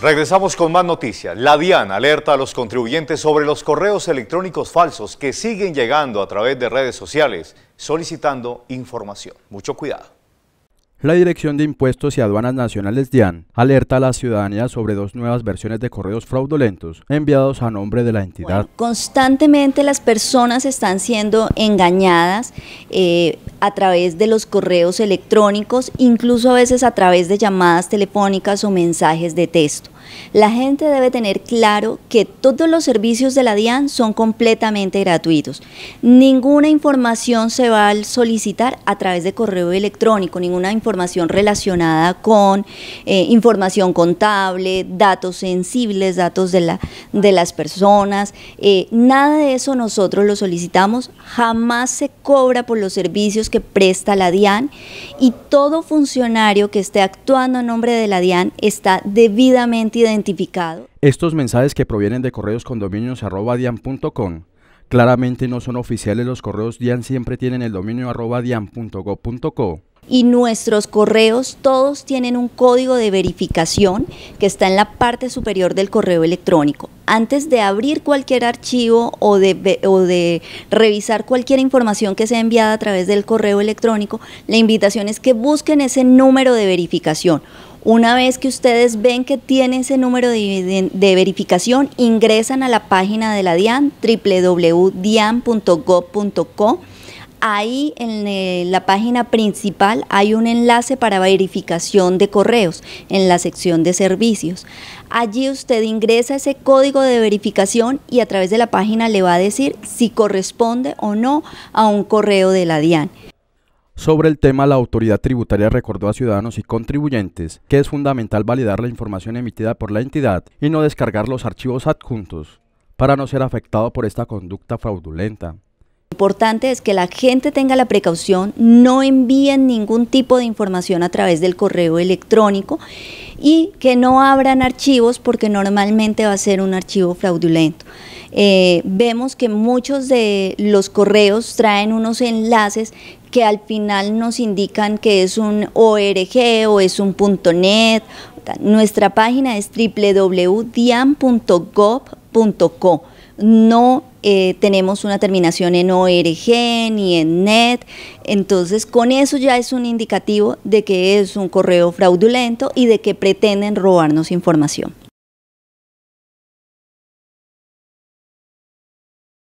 Regresamos con más noticias. La DIAN alerta a los contribuyentes sobre los correos electrónicos falsos que siguen llegando a través de redes sociales solicitando información. Mucho cuidado. La Dirección de Impuestos y Aduanas Nacionales DIAN alerta a la ciudadanía sobre dos nuevas versiones de correos fraudulentos enviados a nombre de la entidad. constantemente las personas están siendo engañadas eh, a través de los correos electrónicos, incluso a veces a través de llamadas telefónicas o mensajes de texto. La gente debe tener claro que todos los servicios de la DIAN son completamente gratuitos. Ninguna información se va a solicitar a través de correo electrónico, ninguna información relacionada con eh, información contable, datos sensibles, datos de, las personas. Eh, nada de eso nosotros lo solicitamos jamás se cobra por los servicios que presta la DIAN y todo funcionario que esté actuando en nombre de la DIAN está debidamente identificado. Estos mensajes que provienen de correos condominios dian.com claramente no son oficiales, los correos DIAN siempre tienen el dominio arroba y nuestros correos todos tienen un código de verificación que está en la parte superior del correo electrónico. Antes de abrir cualquier archivo o de, revisar cualquier información que sea enviada a través del correo electrónico, la invitación es que busquen ese número de verificación. Una vez que ustedes ven que tienen ese número de, de, verificación, ingresan a la página de la DIAN, www.dian.gov.co Ahí en eh, la página principal hay un enlace para verificación de correos en la sección de servicios. Allí usted ingresa ese código de verificación y a través de la página le va a decir si corresponde o no a un correo de la DIAN. Sobre el tema, la autoridad tributaria recordó a ciudadanos y contribuyentes que es fundamental validar la información emitida por la entidad y no descargar los archivos adjuntos para no ser afectado por esta conducta fraudulenta importante es que la gente tenga la precaución, no envíen ningún tipo de información a través del correo electrónico y que no abran archivos porque normalmente va a ser un archivo fraudulento. Eh, vemos que muchos de los correos traen unos enlaces que al final nos indican que es un ORG o es un .net. Nuestra página es www.diam.gov.co no eh, tenemos una terminación en ORG ni en NET, entonces con eso ya es un indicativo de que es un correo fraudulento y de que pretenden robarnos información.